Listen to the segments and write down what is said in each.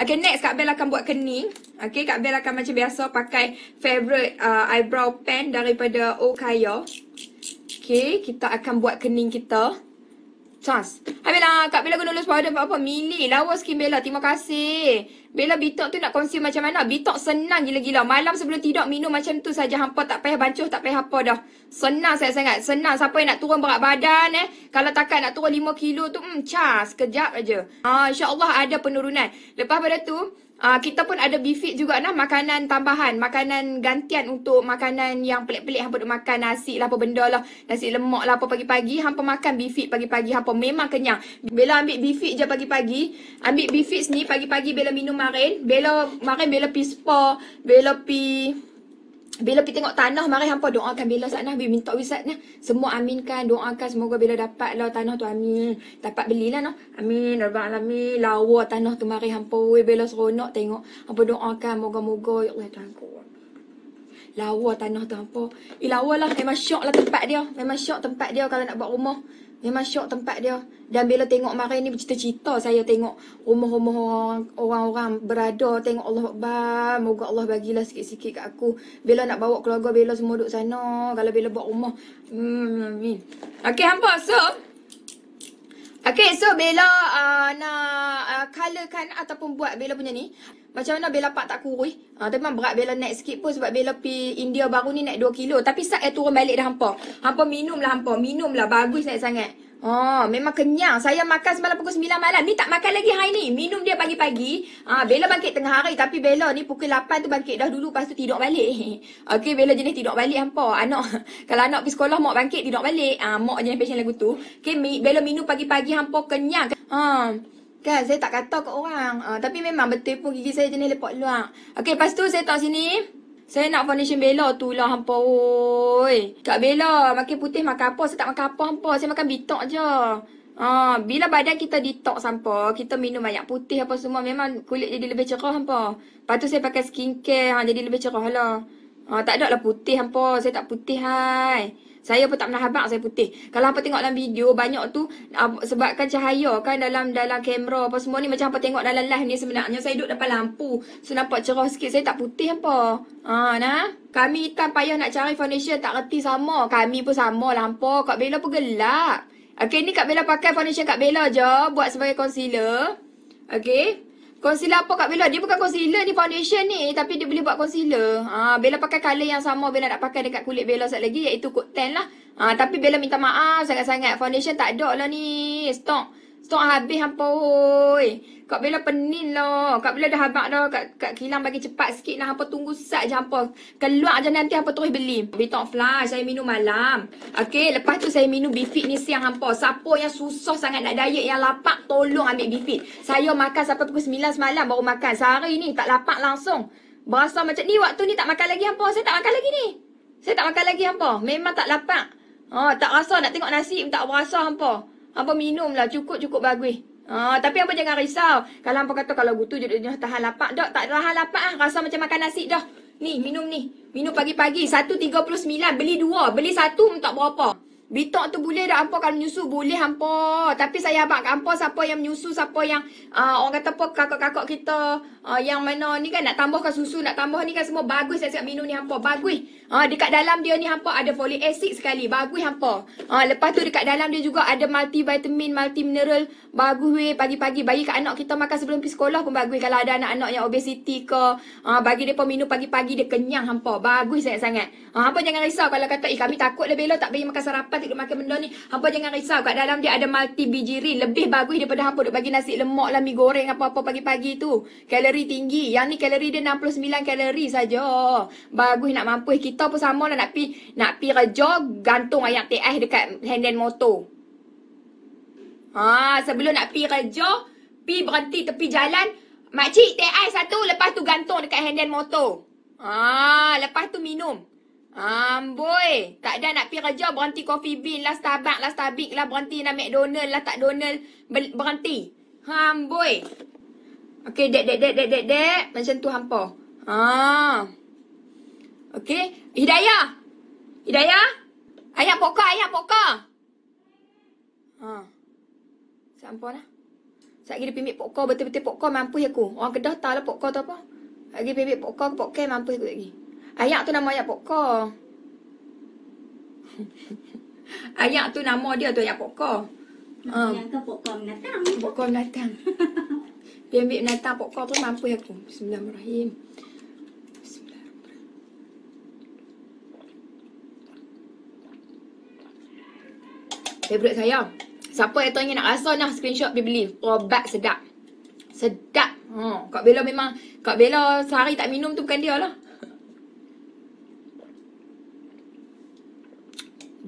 Okay, next Kak Bell akan buat kening. Okay, Kak Bell akan macam biasa pakai favorite uh, eyebrow pen daripada Okayo. Okay, kita akan buat kening kita. Chance. Hai Bella, Kak Bella guna lulus powder apa-apa. Milih lawa skin Bella. Terima kasih. Bila Bitok tu nak konsum macam mana? Bitok senang gila-gila. Malam sebelum tidur minum macam tu saja hampa tak payah bancuh, tak payah apa dah. Senang saya sangat. Senang siapa yang nak turun berat badan eh. Kalau takat nak turun 5 kilo tu hmm cas kejap aja. Ha ah, insya-Allah ada penurunan. Lepas pada tu Uh, kita pun ada bifit juga nak makanan tambahan, makanan gantian untuk makanan yang pelik-pelik hampa makan nasi lah apa benda lah, nasi lemak lah apa pagi-pagi, hampa makan bifit pagi-pagi, hampa memang kenyang. Bella ambil bifit je pagi-pagi, ambil bifit ni pagi-pagi Bella minum marin, Bella marin Bella pi spa, Bella pi bila pergi tengok tanah mari hangpa doakan bila sana bi minta wizard nah semua aminkan doakan semoga bila dapat lah tanah tu amin dapat belilah no amin rabbal alamin lawa tanah tu mari hangpa we bila seronok tengok hangpa doakan moga-moga ya Allah ya tuhan ku lawa tanah tu hangpa ilawalah memang syok lah tempat dia memang syok tempat dia kalau nak buat rumah Memang syok tempat dia. Dan bila tengok mari ni bercita-cita saya tengok rumah-rumah orang-orang berada. Tengok Allah Akbar. Moga Allah bagilah sikit-sikit kat aku. Bila nak bawa keluarga, bila semua duduk sana. Kalau bila buat rumah. Hmm, amin. Okay, hampa. So, Okay, so Bella uh, nak uh, colorkan ataupun buat Bella punya ni. Macam mana Bella pak tak kurus? Uh, ha, tapi memang berat Bella naik sikit pun sebab Bella pi India baru ni naik 2 kilo. Tapi sak eh turun balik dah hampa. Hampa minum lah hampa. Minum lah. Bagus naik sangat. Oh, memang kenyang. Saya makan semalam pukul 9 malam. Ni tak makan lagi hari ni. Minum dia pagi-pagi. Ha, ah, Bella bangkit tengah hari. Tapi Bella ni pukul 8 tu bangkit dah dulu. Lepas tu tidur balik. okay Bella jenis tidur balik hampa. Anak, kalau anak pergi sekolah, mak bangkit tidur balik. Ha, ah, mak jenis pesan lagu tu. Okey, Bella minum pagi-pagi hampa kenyang. Ha. Kan, saya tak kata ke orang. Ha, tapi memang betul pun gigi saya jenis lepak luar. okay lepas tu saya tak sini. Saya nak foundation Bella tu lah hampa oi. Kak Bella, makin putih makan apa? Saya tak makan apa hampa. Saya makan bitok je. Ha, bila badan kita detox hampa, kita minum banyak putih apa semua, memang kulit jadi lebih cerah hampa. Lepas tu saya pakai skincare, ha, jadi lebih cerah lah. Ha, tak ada lah putih hampa. Saya tak putih hai. Saya pun tak pernah habak saya putih. Kalau apa tengok dalam video banyak tu uh, sebabkan cahaya kan dalam dalam kamera apa semua ni macam apa tengok dalam live ni sebenarnya saya duduk depan lampu. So nampak cerah sikit saya tak putih apa. Ha uh, nah. Kami hitam payah nak cari foundation tak reti sama. Kami pun sama lampu. Kak Bella pun gelap. Okay ni Kak Bella pakai foundation Kak Bella je buat sebagai concealer. Okay. Concealer apa Kak Bella? Dia bukan concealer ni foundation ni tapi dia boleh buat concealer. Ha, Bella pakai color yang sama Bella nak pakai dekat kulit Bella sat lagi iaitu kot 10 lah. Ha, tapi Bella minta maaf sangat-sangat foundation tak ada lah ni. Stop stok habis hampoi. Kak Bella penin lah. Kak Bella dah habak dah. Kak, kak Kilang bagi cepat sikit lah. Hampa tunggu sat je hampa. Keluar je nanti hampa terus beli. Betok flash. Saya minum malam. Okay. Lepas tu saya minum bifit ni siang hampa. Siapa yang susah sangat nak diet yang lapak. Tolong ambil bifit. Saya makan sampai pukul 9 semalam baru makan. Sehari ni tak lapak langsung. Berasa macam ni waktu ni tak makan lagi hampa. Saya tak makan lagi ni. Saya tak makan lagi hampa. Memang tak lapak. Oh, tak rasa nak tengok nasi. Tak berasa hampa. Apa minum lah cukup-cukup bagus. Ha, tapi apa jangan risau. Kalau apa kata kalau gutu jadi tahan lapar dok, tak tahan lapar ah, rasa macam makan nasi dah. Ni minum ni. Minum pagi-pagi 1.39 beli dua beli satu tak berapa. Bitok tu boleh dah hampa kalau menyusu boleh hampa. Tapi saya abang hampa siapa yang menyusu, siapa yang uh, orang kata apa kakak-kakak kita uh, yang mana ni kan nak tambahkan susu, nak tambah ni kan semua bagus saya cakap minum ni hampa. Bagus. Uh, dekat dalam dia ni hampa ada folic acid sekali. Bagus hampa. Uh, lepas tu dekat dalam dia juga ada multivitamin, multimineral. Bagus weh pagi-pagi bagi kat anak kita makan sebelum pergi sekolah pun bagus. Kalau ada anak-anak yang obesiti ke, uh, bagi dia pun minum pagi-pagi dia kenyang hampa. Bagus sangat-sangat. Uh, hampa jangan risau kalau kata, eh kami takut lebih lah tak bagi makan sarapan tu duk makan benda ni. Hampa jangan risau. Kat dalam dia ada multi biji rin. Lebih bagus daripada hampa duk bagi nasi lemak lah, mi goreng apa-apa pagi-pagi tu. Kalori tinggi. Yang ni kalori dia 69 kalori saja. Bagus nak mampu. Kita pun sama lah nak pi nak pi kerja gantung ayam TS dekat handen motor. Ha, sebelum nak pi kerja, pi berhenti tepi jalan. Makcik, TS satu. Lepas tu gantung dekat handen motor. Ah, ha, lepas tu minum. Amboi. Tak ada nak pergi kerja berhenti kopi bin, lah, Starbuck lah, Starbuck lah, berhenti nak McDonald lah, tak Donald berhenti. Amboi. Okay, dek, dek, dek, dek, dek, dek. Macam tu hampa. Ah, ha. okay, Hidayah. Hidayah. Ayah pokok, ayah pokok. Ha. Sampo lah. Sat lagi dia pimpin pokok, betul-betul pokok mampu aku. Ya Orang kedah tahu lah pokok tu apa. Lagi pimpin pokok, pokok mampu aku ya lagi. Ayak tu nama ayak pokok. ayak tu nama dia tu ayak pokok. Yang ah. um, pokok binatang. Pokok binatang. Dia ambil binatang pokok tu mampu ya aku. Bismillahirrahmanirrahim. Favorite saya. Siapa yang tanya nak rasa nak screenshot dia beli. Robat oh, sedap. Sedap. Ha. Kak Bella memang. Kak Bella sehari tak minum tu bukan dia lah.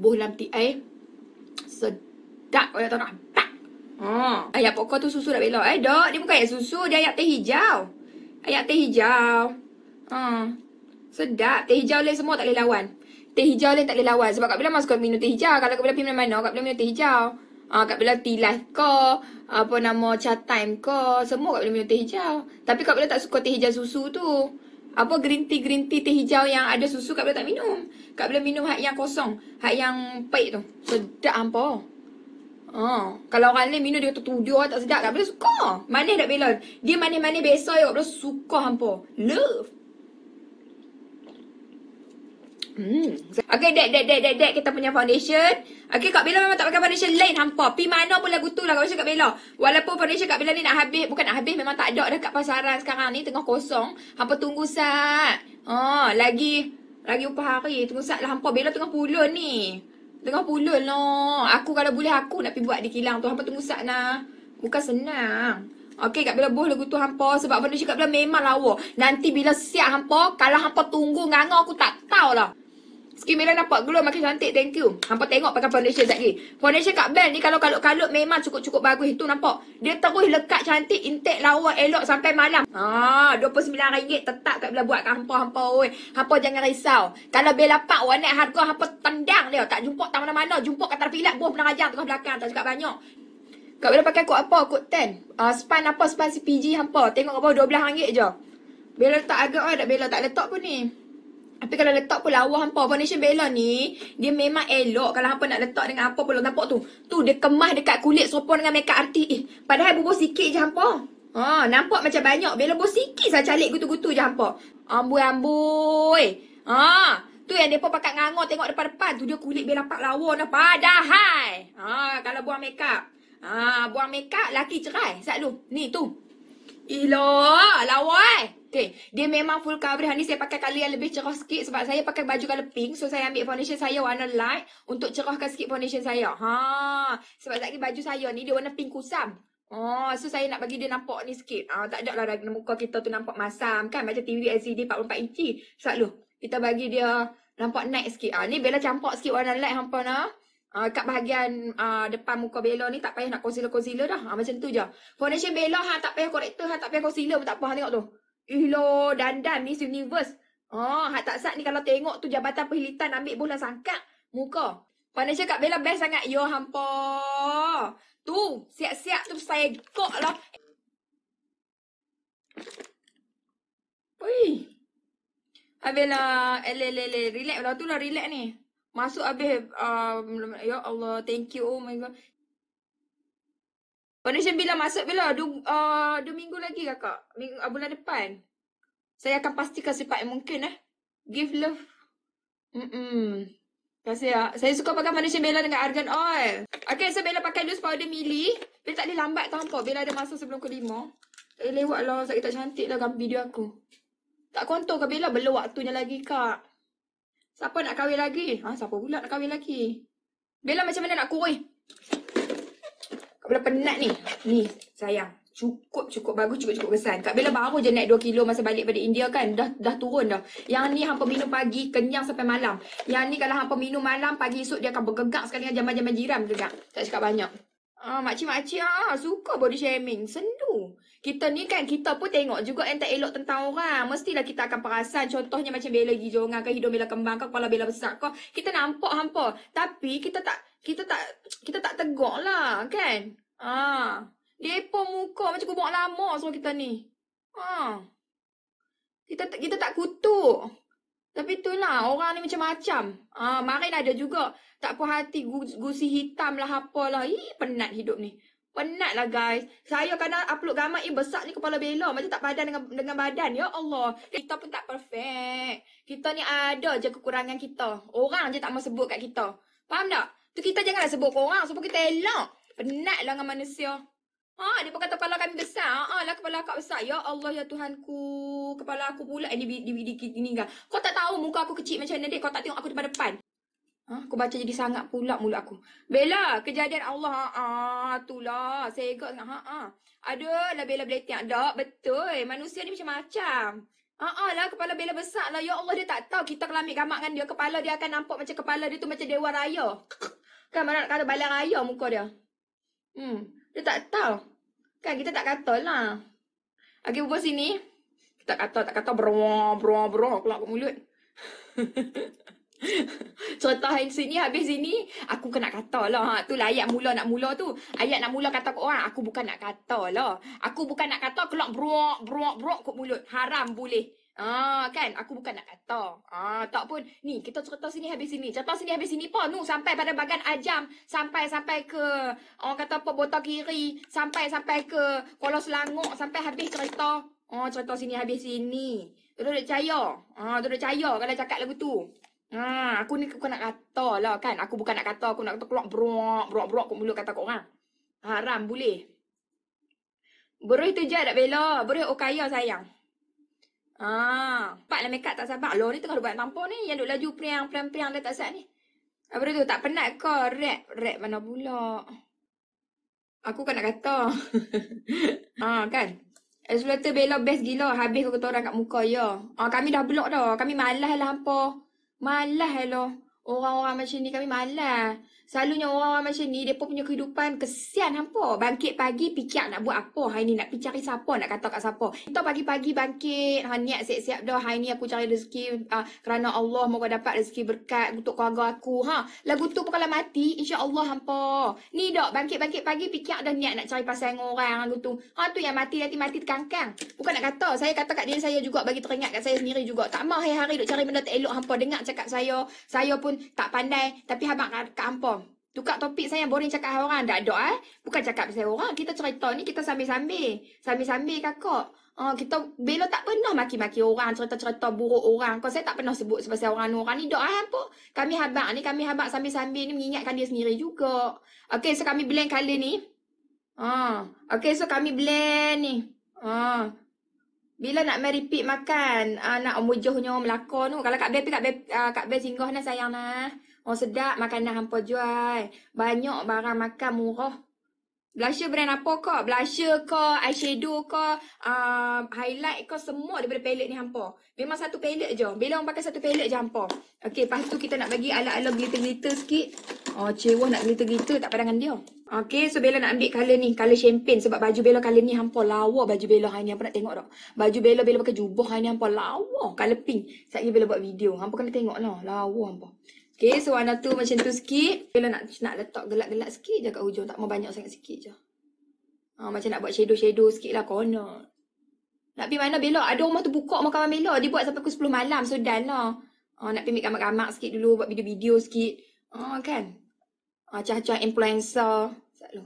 rebus dalam ti air. Sedap kalau tak nak. Ha. Ayat pokok tu susu dah belok. Eh, dok. Dia bukan ayat susu. Dia ayat teh hijau. Ayat teh hijau. Ha. Sedap. Teh hijau lain semua tak boleh lawan. Teh hijau lain tak boleh lawan. Sebab kat Bila masuk minum teh hijau. Kalau kat Bila pergi mana-mana, Kak Bila minum teh hijau. Ha, ah, Kak Bila tea life ke. Apa nama chat time ko, Semua kat Bila minum teh hijau. Tapi kat Bila tak suka teh hijau susu tu. Apa green tea, green tea, teh hijau yang ada susu Kak Bella tak minum Kak Bella minum hak yang kosong Hak yang pahit tu Sedap hampa Oh, kalau orang lain minum dia kata tujuh tak sedap Kak Bella suka Manis tak Bella Dia manis-manis besok Kak Bella suka hampa Love Hmm. Okay, dek dek dek dek dek kita punya foundation. Okay, Kak Bella memang tak pakai foundation lain hampa. Pi mana pun lagu tu lah kat Kak Bella. Walaupun foundation Kak Bella ni nak habis, bukan nak habis, memang tak ada dah kat pasaran sekarang ni, tengah kosong. Hampa tunggu sat. Oh, lagi, lagi upah hari. Tunggu sat lah hampa. Bella tengah pulun ni. Tengah pulun lah. No. Aku kalau boleh aku nak pergi buat di kilang tu. Hampa tunggu sat lah. Bukan senang. Okay, Kak Bila boh lagu tu hampa sebab benda cakap Bila memang lawa. Nanti bila siap hampa, kalau hampa tunggu nganga aku tak tahu lah. Skin Mila nampak glow makin cantik. Thank you. Hampa tengok pakai foundation sekejap lagi. Foundation Kak band ni kalau kalut-kalut memang cukup-cukup bagus. Itu nampak. Dia terus lekat cantik. Intake lawa elok sampai malam. Haa. RM29 tetap kat bila buat kat hampa-hampa. Hampa jangan risau. Kalau bila pak warna harga hampa tendang dia. Tak jumpa tak mana-mana. Jumpa kat tarif ilat. Bum pernah tengah belakang. Tak cakap banyak. Kak Bella pakai kod apa? Kod 10. Uh, span apa? Span CPG hampa. Tengok apa? RM12 je. Bella tak agak lah. Bella tak letak pun ni. Tapi kalau letak pun lawa hampa foundation Bella ni dia memang elok kalau hampa nak letak dengan apa pun nampak tu. Tu dia kemas dekat kulit sopan dengan makeup arti Eh, padahal bubuh sikit je hampa. Ha, nampak macam banyak. Bella bubuh sikit saja calik gutu-gutu je hampa. Amboi amboi. Ha, tu yang depa pakat ngangor tengok depan-depan tu dia kulit Bella pak lawa dah padahal. Ha, kalau buang makeup. Ha, buang makeup laki cerai. Sat lu. Ni tu. Ila, lawa eh. Okay. Dia memang full coverage. Hari ni saya pakai colour yang lebih cerah sikit sebab saya pakai baju colour pink. So, saya ambil foundation saya warna light untuk cerahkan sikit foundation saya. Ha. Sebab tadi baju saya ni dia warna pink kusam. Oh, so saya nak bagi dia nampak ni sikit. Ah, tak ada lah muka kita tu nampak masam kan. Macam TV LCD 44 inci. Sebab lu, kita bagi dia nampak naik sikit. Ah, ni Bella campak sikit warna light hampa na. Ah, kat bahagian ah, depan muka Bella ni tak payah nak concealer-concealer dah. Ah, macam tu je. Foundation Bella ha, tak payah corrector, ha, tak payah concealer pun tak apa. Ha, tengok tu. Ilo dandan Miss Universe. Oh, hak tak sat ni kalau tengok tu jabatan perhilitan ambil bola sangkat muka. Pandai cakap Bella best sangat. Yo hampa. Tu, siap-siap tu saya kok lah. Ui. Habis lah. Eh, le, le, Relax lah. Tu lah relax ni. Masuk habis. Um, ya Allah. Thank you. Oh my God. Foundation bila masuk bila? Dua uh, minggu lagi kakak. Minggu, uh, bulan depan. Saya akan pastikan sifat yang mungkin eh. Give love. Mm-mm. Kasih ya. Saya suka pakai foundation Bella dengan argan oil. Okay, so Bella pakai loose powder mili. Bella tak boleh lambat tau apa. Bella ada masa sebelum ke lima. Tak boleh lewat lah. Sakit tak cantik lah video aku. Tak kontor ke Bella? Belum waktunya lagi kak. Siapa nak kahwin lagi? Ha, siapa pula nak kahwin lagi? Bella macam mana nak kurih? Bila penat ni. Ni, sayang. Cukup cukup bagus cukup cukup kesan. Kak Bella baru je naik 2 kilo masa balik pada India kan. Dah dah turun dah. Yang ni hampa minum pagi kenyang sampai malam. Yang ni kalau hampa minum malam pagi esok dia akan bergegak sekali dengan jaman-jaman jiran juga. Tak cakap banyak. Ah, makcik makcik ah, suka body shaming. Sendu. Kita ni kan kita pun tengok juga yang tak elok tentang orang. Mestilah kita akan perasan. Contohnya macam Bella gijongan ke hidung Bella kembang ke kepala Bella besar ke. Kita nampak hampa. Tapi kita tak kita tak kita tak tegok lah kan. Ah. Ha. Depa muka macam kubur lama semua kita ni. Ah. Kita kita tak kutuk. Tapi tu itulah orang ni macam-macam. Ah, ha, mari ada juga tak puas hati gusi hitam lah apalah. Ih, penat hidup ni. Penat lah guys. Saya kadang upload gambar eh besar ni kepala bela macam tak padan dengan dengan badan. Ya Allah. Kita pun tak perfect. Kita ni ada je kekurangan kita. Orang je tak mau sebut kat kita. Faham tak? Tu kita janganlah sebut kau orang sebab kita elak. Penatlah dengan manusia. Ha, oh, dia kata kepala kami besar. Ha, lah kepala kau besar. Ya Allah, ya Tuhanku. Kepala aku pula. Eh, di di, di, di, Kau tak tahu muka aku kecil macam mana dia. Kau tak tengok aku depan depan. Ha, aku baca jadi sangat pula mulut aku. Bella, kejadian Allah. Ha, ah, ha, tu lah. Segak sangat. Ha, ha. Ada lah Bella boleh tengok. Tak, betul. Manusia ni macam-macam. Ha, ah lah kepala Bella besar lah. Ya Allah, dia tak tahu. Kita kelamik gamak dengan dia. Kepala dia akan nampak macam kepala dia tu macam dewa raya. Kan mana nak kata balang ayam muka dia. Hmm. Dia tak tahu. Kan kita tak kata lah. Okay, bubur sini. Kita kata, tak kata beruang, beruang, beruang. Kelak ke mulut. Cerita hand sini habis sini Aku kena kata lah ha. Tu lah ayat mula nak mula tu Ayat nak mula kata ke orang Aku bukan nak kata lah Aku bukan nak kata Keluar beruak beruak beruak kot mulut Haram boleh Ah kan aku bukan nak kata. Ah tak pun. Ni kita cerita sini habis sini. Cerita sini habis sini pun nu sampai pada bagan ajam, sampai sampai ke orang kata apa botak kiri, sampai sampai ke Kuala Selangor sampai habis cerita. Oh cerita sini habis sini. Terus nak caya. Ah terus caya kalau cakap lagu tu. Ah aku ni aku nak kata lah kan. Aku bukan nak kata aku nak kata keluar brok brok brok aku mulut kata kau orang. Haram boleh. Beroi tu je nak bela. Beroi okaya oh, sayang. Ah, Pak lah mekat tak sabar. Lori tengah buat tampung ni. Yang duk laju priang-priang-priang dah tak sabar ni. Apa tu? Tak penat ke? Rap. Rap mana pula? Aku kan nak kata. ha, kan? Esulator bela best gila. Habis kau kata orang kat muka, ya. Ha, kami dah blok dah. Kami malas lah hampa. Malas lah Orang-orang macam ni kami malas. Selalunya orang-orang macam ni, dia pun punya kehidupan kesian hampa. Bangkit pagi, fikir nak buat apa hari ni. Nak pergi cari siapa, nak kata kat siapa. Kita pagi-pagi bangkit, ha, niat siap-siap dah. Hari ni aku cari rezeki uh, kerana Allah mahu dapat rezeki berkat untuk keluarga aku. Ha? Lagu tu pun kalau mati, insya Allah hampa. Ni dok, bangkit-bangkit pagi, fikir dah niat nak cari pasangan orang. Lagu tu. Ha tu yang mati, nanti mati terkangkang. Bukan nak kata. Saya kata kat dia saya juga, bagi teringat kat saya sendiri juga. Tak mahu hari-hari duk cari benda tak elok hampa. Dengar cakap saya, saya pun tak pandai. Tapi habang kat, kat hampa. Tukar topik saya boring cakap dengan orang. Tak ada eh. Bukan cakap pasal orang. Kita cerita ni kita sambil-sambil. Sambil-sambil kakak. Uh, ah, kita bela tak pernah maki-maki orang. Cerita-cerita buruk orang. Kau saya tak pernah sebut sebab orang ni. Orang ni doa ah, apa? Kami habak ni. Kami habak sambil-sambil ni mengingatkan dia sendiri juga. Okay so kami blend color ni. Uh, ah, okay so kami blend ni. Uh. Bila nak main repeat makan. Uh, nak omujuhnya Melaka tu. Kalau Kak Bepi, Kak Bepi, uh, Kak Bepi singgah na sayang na. Oh sedap makanan hampa jual. Banyak barang makan murah. Blusher brand apa kau? Blusher kau, eyeshadow kau, uh, highlight kau semua daripada palette ni hampa. Memang satu palette je. Bila orang pakai satu palette je hampa. Okay, lepas tu kita nak bagi ala-ala glitter-glitter sikit. Oh, cewa nak glitter-glitter tak padangan dia. Okay, so Bella nak ambil colour ni. Colour champagne sebab baju Bella colour ni hampa. Lawa baju Bella hari ni. Hampa nak tengok tak? Baju Bella, Bella pakai jubah hari ni hampa. Lawa colour pink. Sekejap Bella buat video. Hampa kena tengok lah. Lawa hampa. Okay, so warna tu macam tu sikit. Bila nak nak letak gelap-gelap sikit je kat hujung. Tak mau banyak sangat sikit je. Ha, macam nak buat shadow-shadow sikit lah corner. Nak pergi mana belok? Ada rumah tu buka rumah kawan belok. Dia buat sampai pukul 10 malam. So, done lah. Ha, nak pergi ambil kamar sikit dulu. Buat video-video sikit. Ha, kan? Ha, cah-cah influencer. Sekejap lu.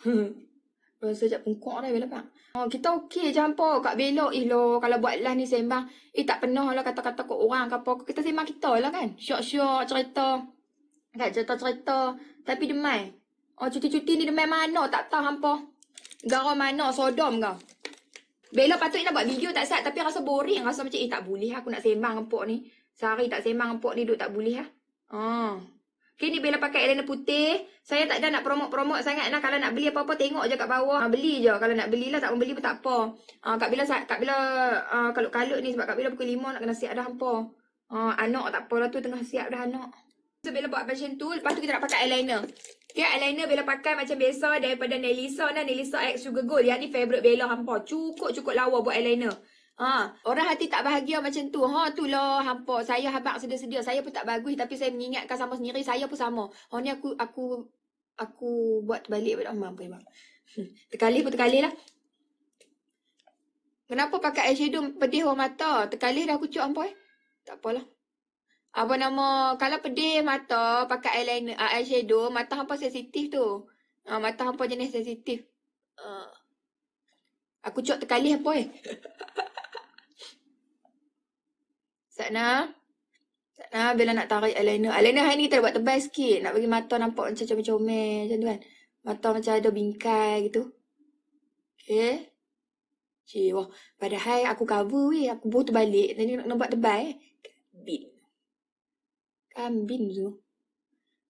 Rasa sekejap pungkuk dah bila pak. Oh, kita okey je hampa. Kak belok eh Kalau buat live ni sembang. Eh tak penuh lah kata-kata kau orang ke apa. Kita sembang kita lah kan. Syok-syok cerita. Tak kan, cerita-cerita. Tapi demai. Oh cuti-cuti ni demai mana tak tahu hampa. Garam mana sodom ke. Belok patut nak buat video tak sat. Tapi rasa boring. Rasa macam eh tak boleh lah aku nak sembang empok ni. Sehari tak sembang empok ni duduk tak boleh ha Oh. Okay, ni Bella pakai eyeliner putih. Saya tak ada nak promote-promote sangat lah. Kalau nak beli apa-apa, tengok je kat bawah. Ha, beli je. Kalau nak beli lah, tak beli pun tak apa. Ha, kat Bella, kat Bella uh, ha, kalut-kalut ni. Sebab kat Bella pukul lima nak kena siap dah hampa. Ha, anak tak apa lah tu. Tengah siap dah anak. So, Bella buat fashion tu. Lepas tu, kita nak pakai eyeliner. Okay, eyeliner Bella pakai macam biasa daripada Nelisa. Nah, Nelisa X Sugar Gold. Yang ni favorite Bella hampa. Cukup-cukup lawa buat eyeliner. Ha, orang hati tak bahagia macam tu. Ha, tu lah hampa. Saya habak sedia-sedia. Saya pun tak bagus tapi saya mengingatkan sama sendiri. Saya pun sama. Ha, ni aku aku aku buat terbalik pada Allah. Ampun, Imam. Terkali pun terkali lah. Kenapa pakai eyeshadow pedih orang mata? Terkali dah aku cuk hampa eh. Tak apalah. Apa nama? Kalau pedih mata pakai eyeliner, uh, eyeshadow, mata hampa sensitif tu. Ha, uh, mata hampa jenis sensitif. Uh, aku cuk terkali hampa eh. Sakna. Sakna bila nak tarik eyeliner. Eyeliner hari ni kita dah buat tebal sikit. Nak bagi mata nampak macam comel-comel macam tu kan. Mata macam ada bingkai gitu. Okay. Cik, wah. Padahal aku cover weh. Aku buat terbalik. Nanti nak, nampak buat tebal eh. Kambin. Kambin tu.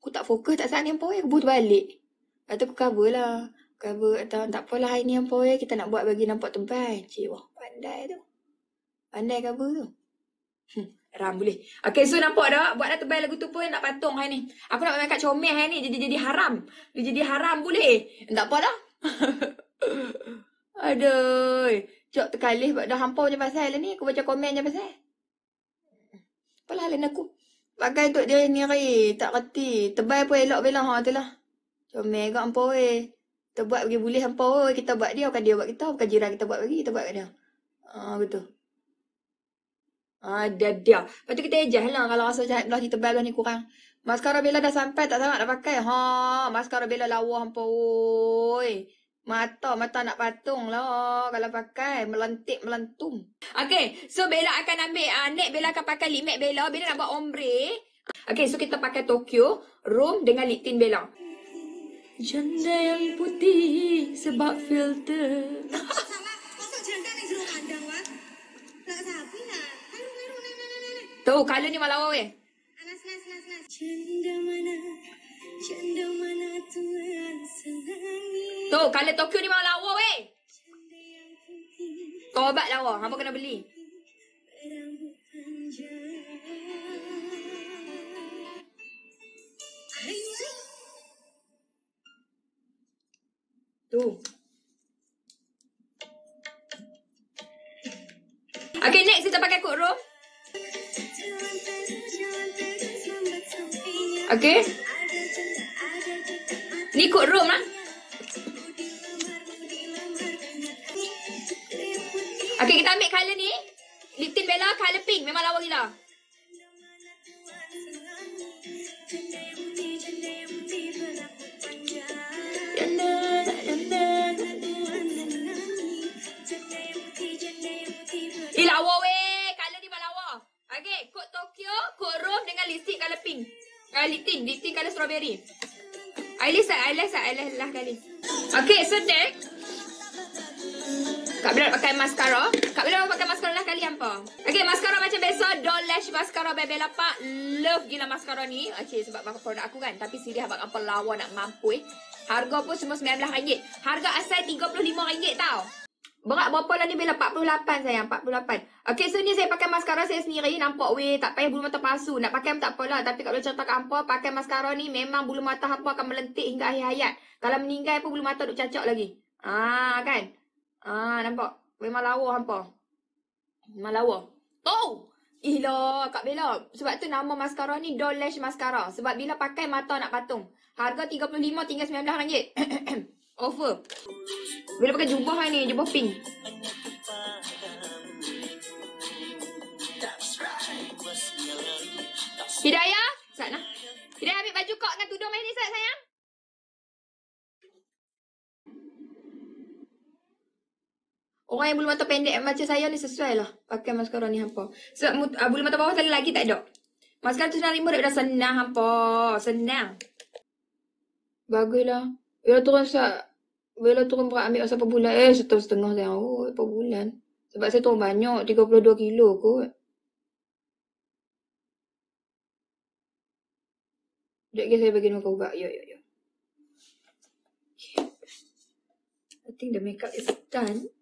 Aku tak fokus tak saat ni apa weh. Aku buat terbalik. Lepas tu aku cover lah. Cover atau tak apalah hari ni apa weh. Kita nak buat bagi nampak tebal. Cik, wah. Pandai tu. Pandai cover tu. Hmm, ram boleh. Okay, so nampak dah? Buat dah tebal lagu tu pun nak patung hari ni. Aku nak makeup comel hari ni. Jadi jadi haram. Dia jadi haram boleh. Tak apa dah. Aduh. Cok terkalih buat dah hampa macam pasal lah ni. Aku baca komen macam pasal. Apalah lain aku. Pakai untuk dia sendiri. Tak kerti, Tebal pun elok belah Ha, tu lah. Comel kat hampa weh. Kita buat bagi boleh hampa Kita buat dia. Bukan dia buat kita. Bukan jiran kita buat bagi. Kita buat kat dia. Ha, betul. Ada ah, dia. Lepas tu kita ejah lah kalau rasa jahat belah ni tebal belah ni kurang. Mascara Bella dah sampai tak sangat nak pakai. Ha, mascara Bella lawa hampa. Oi. Mata, mata nak patung lah kalau pakai. Melentik, melentum. Okay, so Bella akan ambil, uh, ah, Nek Bella akan pakai lip matte Bella. Bella nak buat ombre. Okay, so kita pakai Tokyo, Room dengan lip tint Bella. Janda yang putih sebab filter. Tahu colour ni malam awal eh. Anas, anas, anas, anas. Canda mana, canda mana tu Tahu colour Tokyo ni malam awal eh. Tobat lah kena beli. Tu. Okay, next kita pakai kot room. Okay Ni ikut room lah Okay kita ambil colour ni Lipton Bella colour pink Memang lawa gila Alis tak? Alis tak? Alis lah kali. Okay, so next. Kak Bella pakai mascara. Kak Bella pakai mascara lah kali apa? Okay, mascara macam biasa. Doll Lash Mascara by Bella Love gila mascara ni. Okay, sebab bakal produk aku kan. Tapi sini abang apa lawa nak mampu eh. Harga pun semua RM19. Harga asal RM35 tau. Berat berapa lah ni bila 48 sayang 48 Okay so ni saya pakai mascara saya sendiri Nampak weh tak payah bulu mata palsu Nak pakai pun tak apalah Tapi kalau cerita kat hampa Pakai mascara ni memang bulu mata hampa akan melentik hingga akhir hayat Kalau meninggal pun bulu mata duk cacak lagi Ah kan Ah nampak Memang lawa hampa Memang lawa Oh Ih lah Kak Bella Sebab tu nama mascara ni Doll Lash Mascara Sebab bila pakai mata nak patung Harga 35 tinggal RM19 Over. Bila pakai jubah lah ni, jubah pink. Hidayah, sat nah. Hidayah ambil baju kau dengan tudung main ni sat sayang. Orang yang bulu mata pendek macam saya ni sesuai lah pakai maskara ni hampa. Sebab so, uh, ah, bulu mata bawah tadi lagi tak ada. Maskara tu senang lima dah senang hampa. Senang. Baguslah. Ya turun sat. So bila turun berat ambil masa bulan? Eh, setahun setengah saya. Oh, apa bulan? Sebab saya turun banyak, 32 kilo kot. Jadi lagi saya bagi makan ubat. Ya, yo yo. Okay. I think the makeup is done.